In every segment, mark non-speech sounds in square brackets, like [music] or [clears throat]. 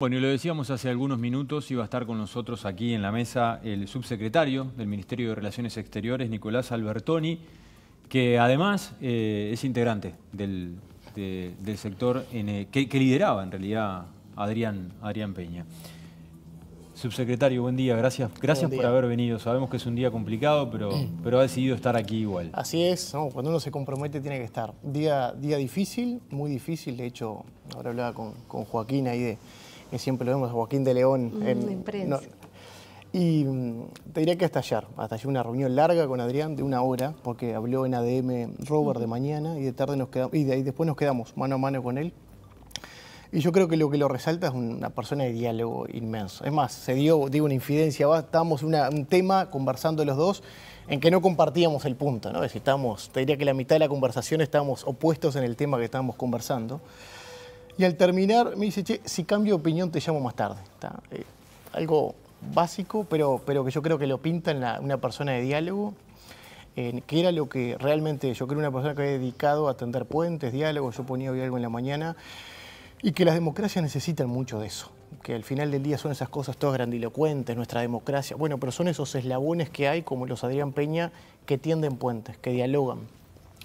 Bueno, y lo decíamos hace algunos minutos, iba a estar con nosotros aquí en la mesa el subsecretario del Ministerio de Relaciones Exteriores, Nicolás Albertoni, que además eh, es integrante del, sector eh, que, lideraba en realidad Adrián, Adrián Peña. Subsecretario, buen día, gracias, gracias por haber venido. Sabemos que es un día complicado, pero, [clears throat] pero ha decidido estar aquí igual. Así es, cuando uno se compromete tiene que estar. Día, día difícil, muy difícil, de hecho, ahora hablaba con, con Joaquín ahí de que siempre lo vemos a Joaquín de León mm, en, y mm, te diría que hasta ayer, hasta ayer una reunión larga con Adrián de una hora, porque habló en ADM Robert de mañana y de tarde nos quedamos, y de ahí después nos quedamos mano a mano con él. Y yo creo que lo que lo resalta es una persona de diálogo inmenso. Es más, se dio, digo, una infidencia, estábamos un tema conversando los dos en que no compartíamos el punto, ¿no? Es te diría que la mitad de la conversación estábamos opuestos en el tema que estábamos conversando. Y al terminar me dice, che, si cambio de opinión te llamo más tarde. ¿Está? Eh, algo básico, pero, pero que yo creo que lo pinta en una persona de diálogo, que era lo que realmente yo creo una persona que había dedicado a tender puentes, diálogos, yo ponía hoy algo en la mañana, y que las democracias necesitan mucho de eso, que al final del día son esas cosas todas grandilocuentes, nuestra democracia, bueno, pero son esos eslabones que hay, como los Adrián Peña, que tienden puentes, que dialogan.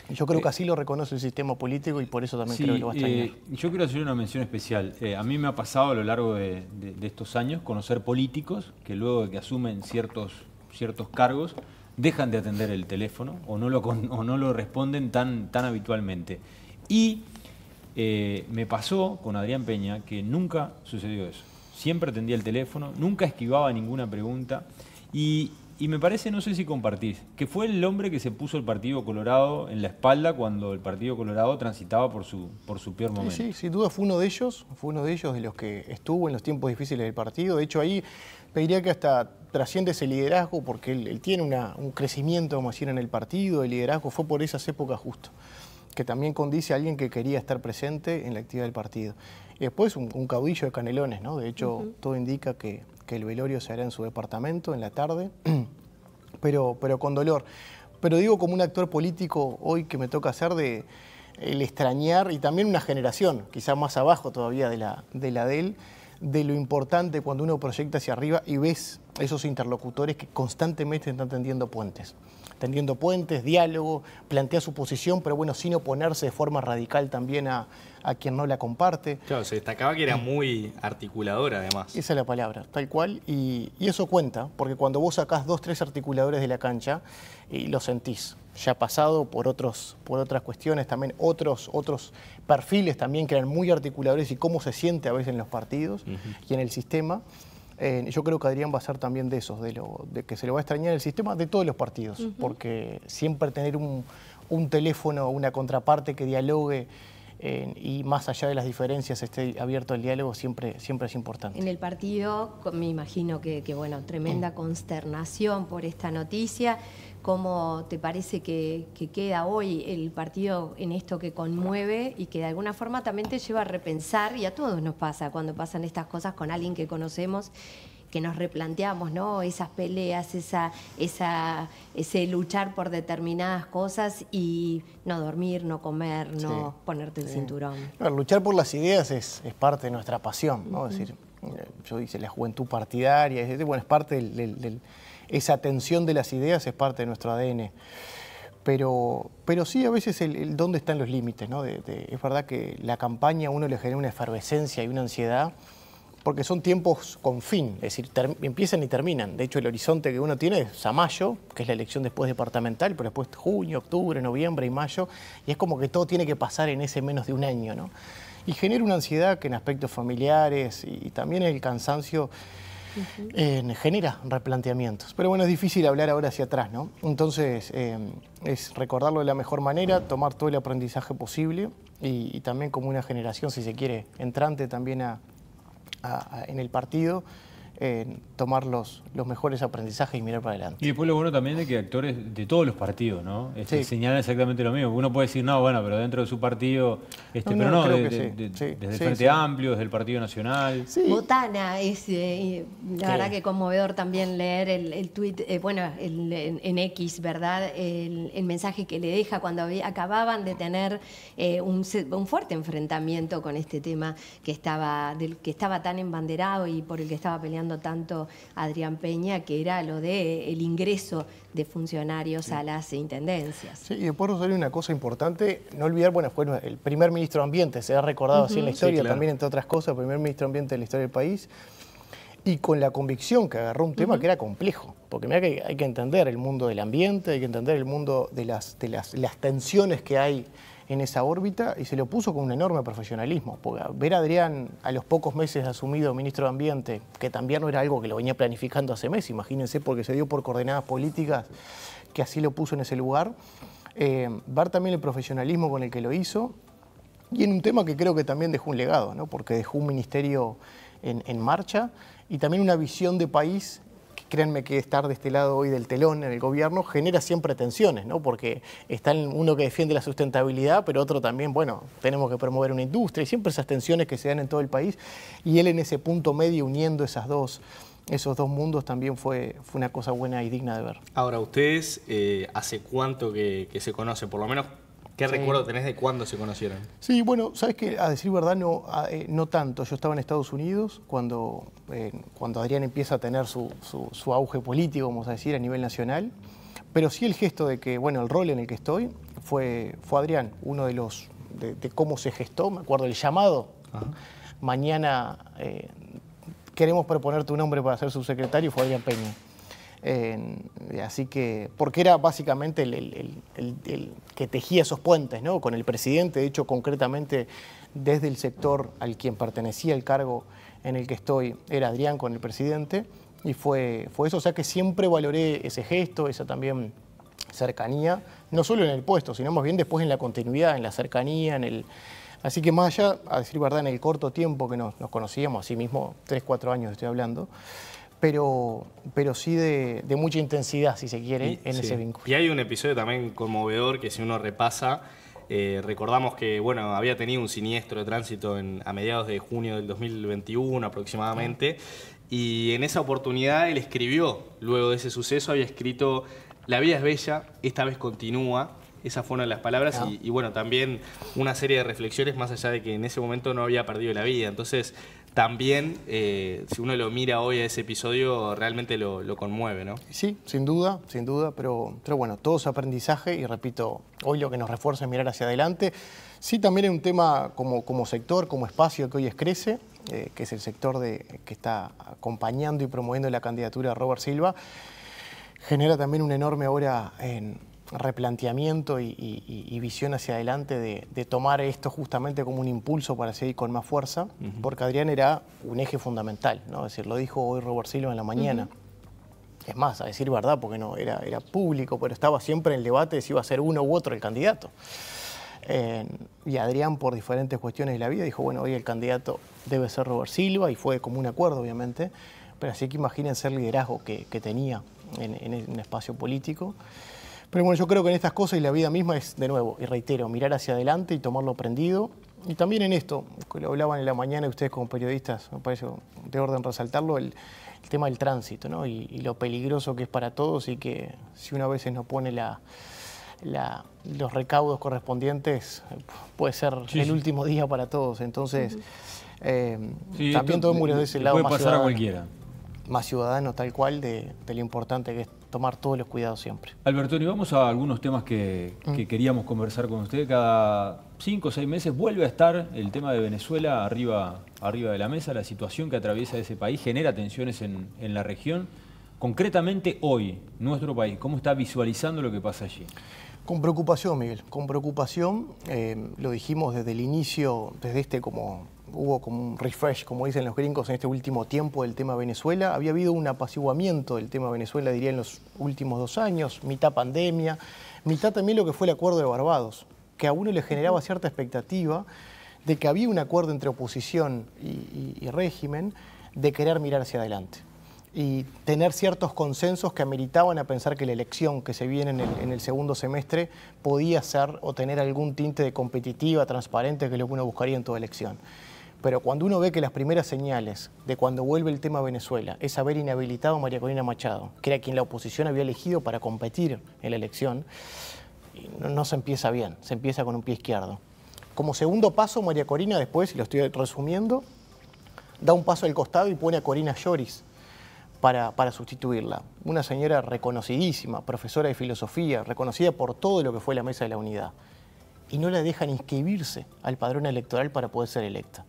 Yo creo eh, que así lo reconoce el sistema político y por eso también creo que lo va a eh, extrañar. yo quiero hacer una mención especial. Eh, a mí me ha pasado a lo largo de, estos años conocer políticos que luego de que asumen ciertos, ciertos cargos dejan de atender el teléfono o no lo, no lo responden tan, tan habitualmente. Y me pasó con Adrián Peña que nunca sucedió eso. Siempre atendía el teléfono, nunca esquivaba ninguna pregunta y y me parece, no sé si compartís, que fue el hombre que se puso el Partido Colorado en la espalda cuando el Partido Colorado transitaba por su, por su peor momento. Sí, sin duda fue uno de ellos, fue uno de ellos de los que estuvo en los tiempos difíciles del partido. De hecho, ahí pediría que hasta trasciende ese liderazgo porque él, tiene un crecimiento, como a en el partido, el liderazgo fue por esas épocas justo que también condice a alguien que quería estar presente en la actividad del partido. Y después un, caudillo de canelones, ¿no? De hecho, todo indica que, que el velorio se hará en su departamento en la tarde, [clears throat] pero, pero con dolor. Pero digo como un actor político hoy que me toca hacer de el extrañar y también una generación, quizás más abajo todavía de la de, la de él, de lo importante cuando uno proyecta hacia arriba y ves esos interlocutores que constantemente están tendiendo puentes. Tendiendo puentes, diálogo, plantea su posición, pero bueno, sin oponerse de forma radical también a, quien no la comparte. Claro, se destacaba que era muy articuladora además. Esa es la palabra, tal cual. Y, eso cuenta, porque cuando vos sacás dos, tres articuladores de la cancha, y lo sentís ya pasado por, otros, por otras cuestiones, también otros, otros perfiles también que eran muy articuladores y cómo se siente a veces en los partidos y en el sistema. Eh, yo creo que Adrián va a ser también de esos, de, lo, de que se le va a extrañar el sistema de todos los partidos, porque siempre tener un, teléfono, una contraparte que dialogue y más allá de las diferencias esté abierto el diálogo siempre, siempre es importante. En el partido me imagino que, bueno, tremenda mm. consternación por esta noticia cómo te parece que, queda hoy el partido en esto que conmueve y que de alguna forma también te lleva a repensar, y a todos nos pasa cuando pasan estas cosas con alguien que conocemos, que nos replanteamos, ¿no? Esas peleas, esa, esa, ese luchar por determinadas cosas y no dormir, no comer, no ponerte el cinturón. luchar por las ideas es, parte de nuestra pasión, ¿no? Es decir, eh, yo hice la juventud partidaria, es, bueno, es parte del esa tensión de las ideas es parte de nuestro ADN. Pero, pero sí, a veces el, dónde están los límites. ¿no? es verdad que la campaña a uno le genera una efervescencia y una ansiedad porque son tiempos con fin, es decir, empiezan y terminan. De hecho, el horizonte que uno tiene es a mayo, que es la elección después departamental, pero después junio, octubre, noviembre y mayo, y es como que todo tiene que pasar en ese menos de un año, Y genera una ansiedad que en aspectos familiares y, y también el cansancio genera replanteamientos. Pero bueno, es difícil hablar ahora hacia atrás, ¿no? Entonces, eh, es recordarlo de la mejor manera, tomar todo el aprendizaje posible y, también como una generación, si se quiere, entrante también a, en el partido tomar los, mejores aprendizajes y mirar para adelante. Y después lo bueno también de que actores de todos los partidos, ¿no? Este, Señalan exactamente lo mismo. Uno puede decir, no, bueno, pero dentro de su partido, este, pero no, desde el Frente Amplio, desde el Partido Nacional. Botana, es, eh, la verdad que conmovedor también leer el, el tuit, eh, bueno, en, X, ¿verdad? El, mensaje que le deja cuando acababan de tener eh, un, fuerte enfrentamiento con este tema que estaba, que estaba tan embanderado y por el que estaba peleando tanto Adrián Peña, que era lo de el ingreso de funcionarios a las intendencias. Sí, y después Rosario, una cosa importante, no olvidar, bueno, fue el primer ministro Ambiente, se ha recordado así en la historia, también entre otras cosas, primer ministro Ambiente de la historia del país, y con la convicción que agarró un tema que era complejo, porque mira que hay que entender el mundo del ambiente, hay que entender el mundo de de las, las tensiones que hay en esa órbita y se lo puso con un enorme profesionalismo. ver a Adrián a los pocos meses asumido ministro de Ambiente, que también no era algo que lo venía planificando hace meses, imagínense, porque se dio por coordenadas políticas que así lo puso en ese lugar, eh, ver también el profesionalismo con el que lo hizo y en un tema que creo que también dejó un legado, ¿no? porque dejó un ministerio en, en marcha y también una visión de país créanme que estar de este lado hoy del telón en el gobierno genera siempre tensiones, ¿no? Porque está uno que defiende la sustentabilidad, pero otro también, bueno, tenemos que promover una industria y siempre esas tensiones que se dan en todo el país y él en ese punto medio uniendo esas dos esos dos mundos también fue, una cosa buena y digna de ver. Ahora, ustedes, eh, ¿hace cuánto que, se conoce? Por lo menos ¿Qué recuerdo tenés de cuándo se conocieron? Sí, bueno, sabes que a decir verdad no, eh, no tanto. Yo estaba en Estados Unidos cuando, eh, cuando Adrián empieza a tener su, su, auge político, vamos a decir, a nivel nacional. Pero sí el gesto de que, bueno, el rol en el que estoy fue, fue Adrián, uno de los, de, cómo se gestó, me acuerdo, el llamado. Mañana eh, queremos proponerte un nombre para ser subsecretario, fue Adrián Peña. Eh, así que, porque era básicamente el, que tejía esos puentes, ¿no? Con el presidente, de hecho, concretamente desde el sector al quien pertenecía el cargo en el que estoy, era Adrián con el presidente, y fue, fue eso. O sea que siempre valoré ese gesto, esa también cercanía, no solo en el puesto, sino más bien después en la continuidad, en la cercanía, en el. Así que más allá, a decir verdad, en el corto tiempo que nos, nos conocíamos, así mismo, 3, 4 años estoy hablando, pero, pero sí de, mucha intensidad, si se quiere, en ese vínculo. Y hay un episodio también conmovedor que si uno repasa, eh, recordamos que bueno, había tenido un siniestro de tránsito a mediados de junio del 2021 aproximadamente, y en esa oportunidad él escribió, luego de ese suceso, había escrito, la vida es bella, esta vez continúa, esas fueron las palabras ah. y, y, bueno, también una serie de reflexiones más allá de que en ese momento no había perdido la vida. Entonces, también, eh, si uno lo mira hoy a ese episodio, realmente lo, conmueve, ¿no? Sí, sin duda, sin duda, pero, bueno, todo es aprendizaje y repito, hoy lo que nos refuerza es mirar hacia adelante. Sí, también hay un tema como, como sector, como espacio que hoy es Crece, eh, que es el sector de, que está acompañando y promoviendo la candidatura de Robert Silva. Genera también una enorme obra en replanteamiento y, visión hacia adelante de, tomar esto justamente como un impulso para seguir con más fuerza, porque Adrián era un eje fundamental, ¿no? Es decir, lo dijo hoy Robert Silva en la mañana. Es más, a decir verdad, porque no era, público, pero estaba siempre en el debate si iba a ser uno u otro el candidato. Eh, y Adrián, por diferentes cuestiones de la vida, dijo, bueno, hoy el candidato debe ser Robert Silva, y fue como un acuerdo, obviamente, pero así que imaginen el liderazgo que, tenía en, en, un espacio político. Pero bueno, yo creo que en estas cosas y la vida misma es, de nuevo, y reitero, mirar hacia adelante y tomarlo prendido. Y también en esto, que lo hablaban en la mañana ustedes como periodistas, me parece de orden resaltarlo, el, tema del tránsito, ¿no? Y, lo peligroso que es para todos y que si una vez veces no pone la, los recaudos correspondientes, puede ser el último día para todos. Entonces, eh, también todo murió de ese lado. Puede más pasar a cualquiera. Más ciudadano tal cual de lo importante que es tomar todos los cuidados siempre. Alberto, y vamos a algunos temas que, mm. queríamos conversar con usted. Cada cinco o seis meses vuelve a estar el tema de Venezuela arriba, arriba de la mesa. La situación que atraviesa ese país genera tensiones en, la región. Concretamente hoy, nuestro país, ¿cómo está visualizando lo que pasa allí? Con preocupación, Miguel, con preocupación. Eh, lo dijimos desde el inicio, desde este como hubo como un refresh, como dicen los gringos, en este último tiempo del tema Venezuela. Había habido un apaciguamiento del tema Venezuela, diría, en los últimos dos años, mitad pandemia, mitad también lo que fue el acuerdo de Barbados, que a uno le generaba cierta expectativa de que había un acuerdo entre oposición y, régimen de querer mirar hacia adelante y tener ciertos consensos que ameritaban a pensar que la elección que se viene en el, en el, segundo semestre podía ser o tener algún tinte de competitiva, transparente, que es lo que uno buscaría en toda elección. Pero cuando uno ve que las primeras señales de cuando vuelve el tema a Venezuela es haber inhabilitado a María Corina Machado, que era quien la oposición había elegido para competir en la elección, no, se empieza bien, se empieza con un pie izquierdo. Como segundo paso, María Corina después, y lo estoy resumiendo, da un paso al costado y pone a Corina Lloris para, sustituirla. Una señora reconocidísima, profesora de filosofía, reconocida por todo lo que fue la Mesa de la Unidad. Y no la dejan inscribirse al padrón electoral para poder ser electa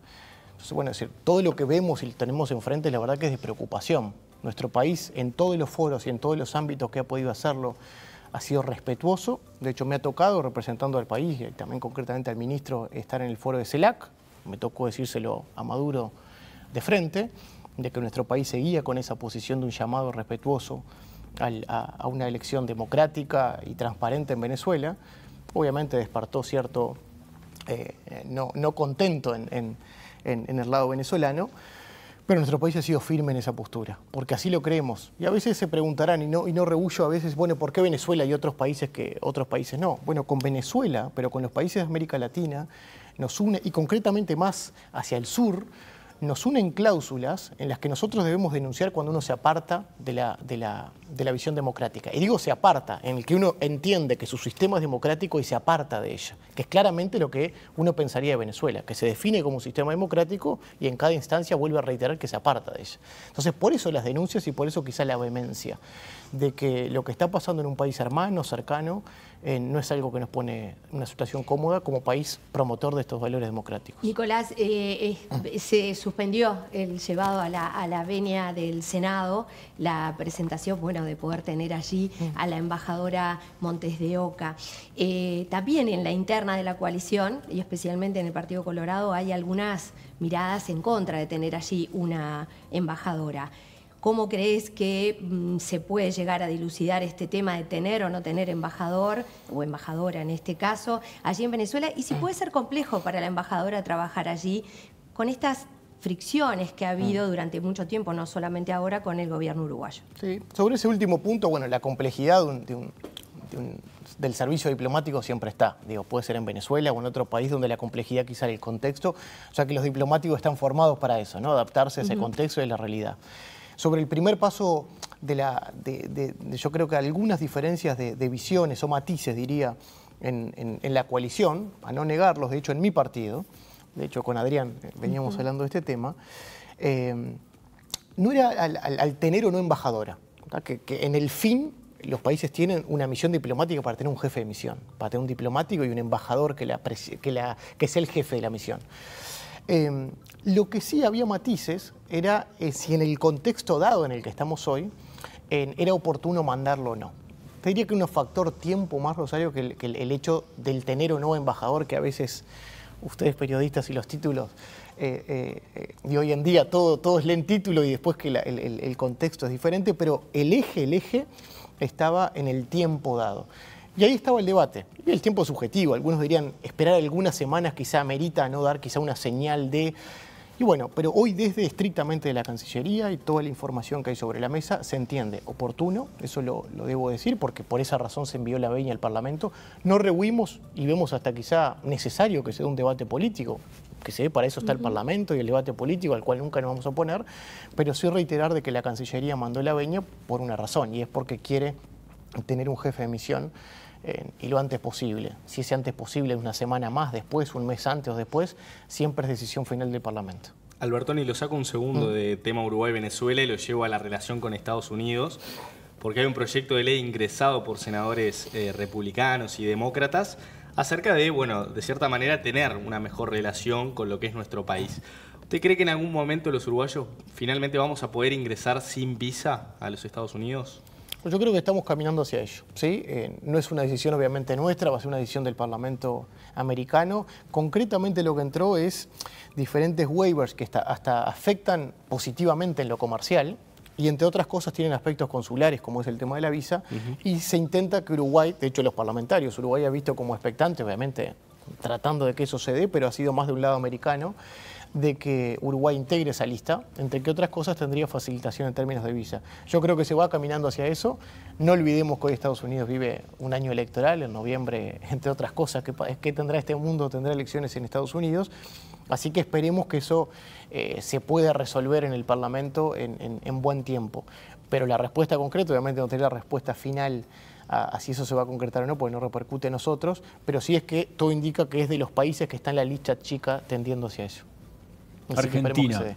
bueno, decir, todo lo que vemos y tenemos enfrente, la verdad que es de preocupación. Nuestro país, en todos los foros y en todos los ámbitos que ha podido hacerlo, ha sido respetuoso. De hecho, me ha tocado, representando al país y también concretamente al ministro, estar en el foro de CELAC. Me tocó decírselo a Maduro de frente, de que nuestro país seguía con esa posición de un llamado respetuoso a, una elección democrática y transparente en Venezuela. Obviamente despertó cierto eh, no, contento en, en, el lado venezolano. Pero nuestro país ha sido firme en esa postura, porque así lo creemos. Y a veces se preguntarán, y no, y no rehuyo a veces, bueno, ¿por qué Venezuela y otros países que otros países no? Bueno, con Venezuela, pero con los países de América Latina, nos une, y concretamente más hacia el sur, nos unen cláusulas en las que nosotros debemos denunciar cuando uno se aparta de la, de la, visión democrática. Y digo se aparta, en el que uno entiende que su sistema es democrático y se aparta de ella, que es claramente lo que uno pensaría de Venezuela, que se define como un sistema democrático y en cada instancia vuelve a reiterar que se aparta de ella. Entonces, por eso las denuncias y por eso quizá la vehemencia de que lo que está pasando en un país hermano, cercano, eh, no es algo que nos pone una situación cómoda como país promotor de estos valores democráticos. Nicolás, eh, se suspendió el llevado a la, a venia del Senado, la presentación, bueno, de poder tener allí a la embajadora Montes de Oca. Eh, también en la interna de la coalición, y especialmente en el Partido Colorado, hay algunas miradas en contra de tener allí una embajadora. ¿Cómo crees que mm, se puede llegar a dilucidar este tema de tener o no tener embajador o embajadora en este caso allí en Venezuela? Y si mm. puede ser complejo para la embajadora trabajar allí con estas fricciones que ha habido mm. durante mucho tiempo, no solamente ahora con el gobierno uruguayo. Sí, sobre ese último punto, bueno, la complejidad del servicio diplomático siempre está. Digo, puede ser en Venezuela o en otro país donde la complejidad quizá el contexto, o sea que los diplomáticos están formados para eso, ¿no? Adaptarse a ese contexto y a la realidad sobre el primer paso de la, de, yo creo que algunas diferencias de, visiones o matices, diría, en, la coalición, a no negarlos, de hecho en mi partido, de hecho con Adrián eh, veníamos hablando de este tema, eh, no era al, tener o no embajadora, que, en el fin los países tienen una misión diplomática para tener un jefe de misión, para tener un diplomático y un embajador que, la, que, la, que es el jefe de la misión. Em, lo que sí había matices era eh, si en el contexto dado en el que estamos hoy era oportuno mandarlo o no. Te diría que un factor tiempo más, Rosario, que el, hecho del tener o no embajador, que a veces ustedes periodistas y los títulos, eh, eh, y hoy en día todo, es leen título y después que el, el contexto es diferente, pero el eje, el eje estaba en el tiempo dado. Y ahí estaba el debate. Y el tiempo subjetivo. Algunos dirían, esperar algunas semanas quizá merita no dar quizá una señal de... Y bueno, pero hoy desde estrictamente de la Cancillería y toda la información que hay sobre la mesa se entiende oportuno, eso lo, debo decir, porque por esa razón se envió la veña al Parlamento. No rehuimos y vemos hasta quizá necesario que sea un debate político, que se ve para eso está el Parlamento y el debate político, al cual nunca nos vamos a oponer, pero sí reiterar de que la Cancillería mandó la veña por una razón, y es porque quiere tener un jefe de misión eh, y lo antes posible. Si ese antes posible una semana más después, un mes antes o después, siempre es decisión final del Parlamento. Albertoni, lo saco un segundo mm. de tema Uruguay-Venezuela y lo llevo a la relación con Estados Unidos, porque hay un proyecto de ley ingresado por senadores eh, republicanos y demócratas acerca de, bueno, de cierta manera tener una mejor relación con lo que es nuestro país. ¿Usted cree que en algún momento los uruguayos finalmente vamos a poder ingresar sin visa a los Estados Unidos? Pues yo creo que estamos caminando hacia ello. Eh, no es una decisión obviamente nuestra, va a ser una decisión del Parlamento americano. Concretamente lo que entró es diferentes waivers que hasta afectan positivamente en lo comercial y entre otras cosas tienen aspectos consulares, como es el tema de la visa, y se intenta que Uruguay, de hecho los parlamentarios, Uruguay ha visto como expectante, obviamente tratando de que eso se dé, pero ha sido más de un lado americano, de que Uruguay integre esa lista, entre que otras cosas tendría facilitación en términos de visa. Yo creo que se va caminando hacia eso. No olvidemos que hoy Estados Unidos vive un año electoral, en noviembre, [laughs] entre otras cosas, que, que tendrá este mundo, tendrá elecciones en Estados Unidos. Así que esperemos que eso eh, se pueda resolver en el Parlamento en, buen tiempo. Pero la respuesta concreta, obviamente no tiene la respuesta final a, si eso se va a concretar o no, pues no repercute en nosotros, pero sí es que todo indica que es de los países que están en la lista chica tendiendo hacia eso. Argentina.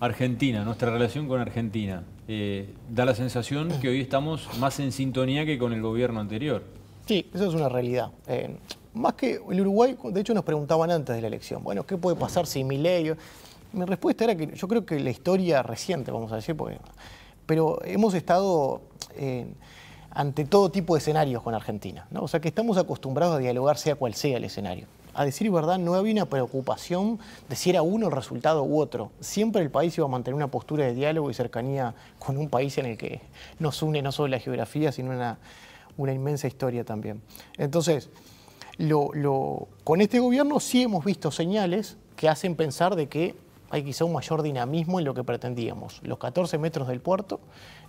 Argentina, nuestra relación con Argentina. Eh, da la sensación que hoy estamos más en sintonía que con el gobierno anterior. Sí, eso es una realidad. Eh, más que el Uruguay, de hecho nos preguntaban antes de la elección, bueno, ¿qué puede pasar si mi ley... Mi respuesta era que yo creo que la historia reciente, vamos a decir, pero hemos estado eh, ante todo tipo de escenarios con Argentina, O sea que estamos acostumbrados a dialogar sea cual sea el escenario a decir verdad, no había una preocupación de si era uno el resultado u otro. Siempre el país iba a mantener una postura de diálogo y cercanía con un país en el que nos une no solo la geografía, sino una, inmensa historia también. Entonces, con este gobierno sí hemos visto señales que hacen pensar de que hay quizá un mayor dinamismo en lo que pretendíamos. Los 14 metros del puerto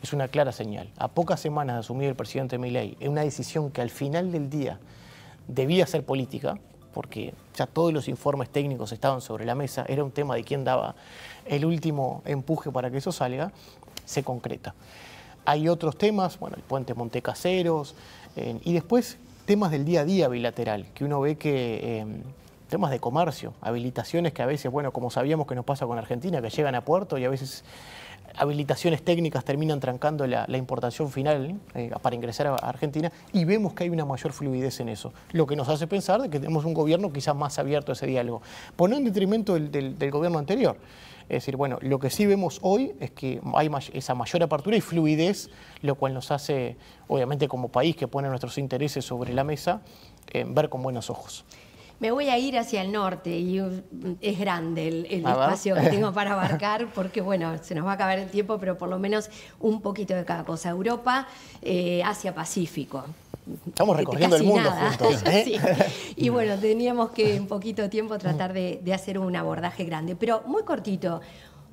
es una clara señal. A pocas semanas de asumir el presidente Milei, es una decisión que al final del día debía ser política, porque ya todos los informes técnicos estaban sobre la mesa, era un tema de quién daba el último empuje para que eso salga, se concreta. Hay otros temas, bueno, el puente Montecaseros, eh, y después temas del día a día bilateral, que uno ve que em, temas de comercio, habilitaciones que a veces, bueno, como sabíamos que nos pasa con Argentina, que llegan a puerto y a veces habilitaciones técnicas terminan trancando la, importación final eh, para ingresar a Argentina y vemos que hay una mayor fluidez en eso, lo que nos hace pensar que tenemos un gobierno quizás más abierto a ese diálogo, Pues en detrimento del, gobierno anterior. Es decir, bueno, lo que sí vemos hoy es que hay esa mayor apertura y fluidez, lo cual nos hace, obviamente como país que pone nuestros intereses sobre la mesa, ver con buenos ojos me voy a ir hacia el norte y uh, es grande el, espacio que tengo [laughs] para abarcar porque, bueno, se nos va a acabar el tiempo, pero por lo menos un poquito de cada cosa. Europa, eh, Asia-Pacífico. Estamos eh, recorriendo el mundo ¿eh? [laughs] Y bueno, teníamos que en poquito tiempo tratar de, de hacer un abordaje grande, pero muy cortito.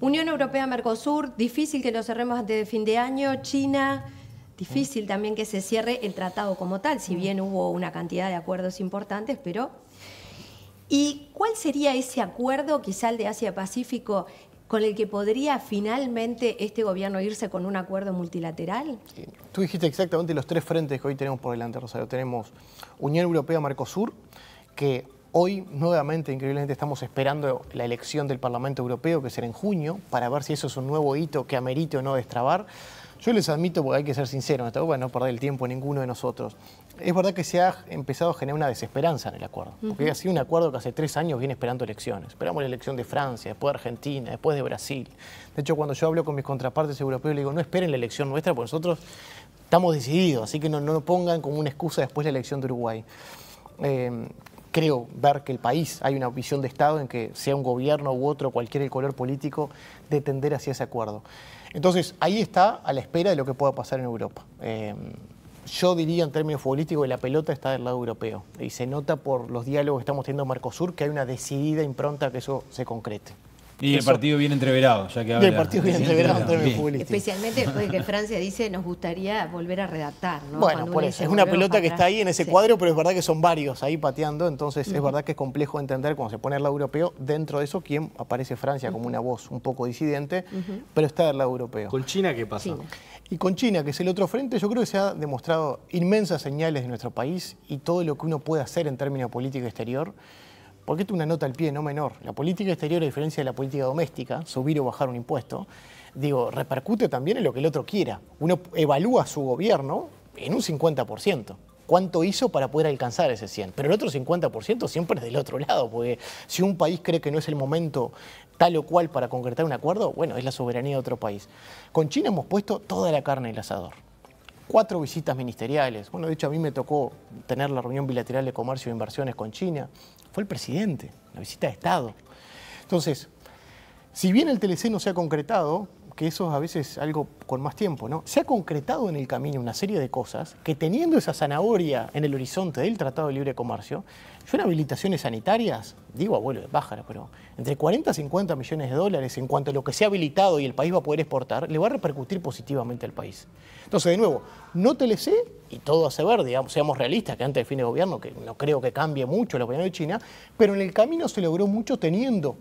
Unión Europea-Mercosur, difícil que lo cerremos antes de fin de año. China, difícil también que se cierre el tratado como tal, si bien hubo una cantidad de acuerdos importantes, pero ¿Y cuál sería ese acuerdo, quizá el de Asia-Pacífico, con el que podría finalmente este gobierno irse con un acuerdo multilateral? Tú dijiste exactamente los tres frentes que hoy tenemos por delante, Rosario. Tenemos Unión europea marcosur que Hoy, nuevamente, increíblemente, estamos esperando la elección del Parlamento Europeo, que será en junio, para ver si eso es un nuevo hito que amerite o no destrabar. Yo les admito, porque hay que ser sincero, en esta no perder el tiempo ninguno de nosotros. Es verdad que se ha empezado a generar una desesperanza en el acuerdo, porque ha sido un acuerdo que hace tres años viene esperando elecciones. Esperamos la elección de Francia, después de Argentina, después de Brasil. De hecho, cuando yo hablo con mis contrapartes europeos, le digo, no esperen la elección nuestra, porque nosotros estamos decididos, así que no, no pongan como una excusa después la elección de Uruguay. Eh, creo ver que el país, hay una visión de Estado en que sea un gobierno u otro, cualquier el color político, de tender hacia ese acuerdo. Entonces, ahí está a la espera de lo que pueda pasar en Europa. Em, yo diría en términos futbolísticos que la pelota está del lado europeo y se nota por los diálogos que estamos teniendo en Mercosur que hay una decidida impronta que eso se concrete. Y el partido bien entreverado, ya que habla. Y el partido bien entreverado Especialmente después de que Francia dice nos gustaría volver a redactar, Bueno, por eso. Es una pelota que está ahí en ese cuadro, pero es verdad que son varios ahí pateando, entonces es verdad que es complejo entender cuando se pone el lado europeo, dentro de eso, quién aparece Francia como una voz un poco disidente, pero está del lado europeo. ¿Con China qué pasa? Y con China, que es el otro frente, yo creo que se ha demostrado inmensas señales de nuestro país y todo lo que uno puede hacer en términos de política exterior porque esto es una nota al pie no menor. La política exterior, a diferencia de la política doméstica, subir o bajar un impuesto, digo, repercute también en lo que el otro quiera. Uno evalúa su gobierno en un 50% cuánto hizo para poder alcanzar ese 100. Pero el otro 50% siempre es del otro lado, porque si un país cree que no es el momento tal o cual para concretar un acuerdo, bueno, es la soberanía de otro país. Con China hemos puesto toda la carne en el asador. Cuatro visitas ministeriales. Bueno, de hecho a mí me tocó tener la reunión bilateral de comercio e inversiones con China fue el presidente, la visita de Estado. Entonces, si bien el TLC no se ha concretado, que eso a veces algo con más tiempo, ¿no? Se ha concretado en el camino una serie de cosas que teniendo esa zanahoria en el horizonte del Tratado de Libre Comercio, yo en habilitaciones sanitarias, digo abuelo de pájaro, pero entre 40 y 50 millones de dólares en cuanto a lo que se ha habilitado y el país va a poder exportar, le va a repercutir positivamente al país. Entonces, de nuevo, no te le sé y todo hace ver, digamos, seamos realistas, que antes del fin de gobierno, que no creo que cambie mucho la opinión de China, pero en el camino se logró mucho teniendo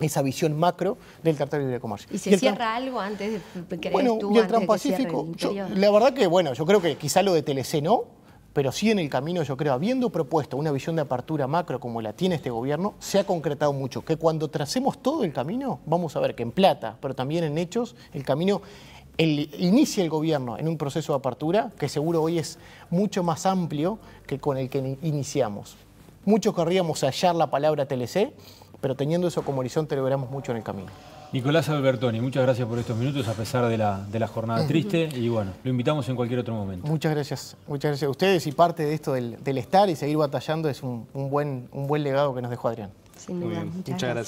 esa visión macro del Tratado de Libre Comercio. ¿Y se cierra algo antes de Bueno, tú, y el Transpacífico, la verdad que, bueno, yo creo que quizá lo de TLC no, pero sí en el camino, yo creo, habiendo propuesto una visión de apertura macro como la tiene este gobierno, se ha concretado mucho, que cuando tracemos todo el camino, vamos a ver que en plata, pero también en hechos, el camino el, inicia el gobierno en un proceso de apertura que seguro hoy es mucho más amplio que con el que iniciamos. Muchos querríamos hallar la palabra TLC, pero teniendo eso como horizonte logramos mucho en el camino. Nicolás Albertoni, muchas gracias por estos minutos a pesar de la, de la jornada triste y bueno, lo invitamos en cualquier otro momento. Muchas gracias, muchas gracias a ustedes y parte de esto del, estar y seguir batallando es un, buen, un buen legado que nos dejó Adrián. Sin muchas, gracias.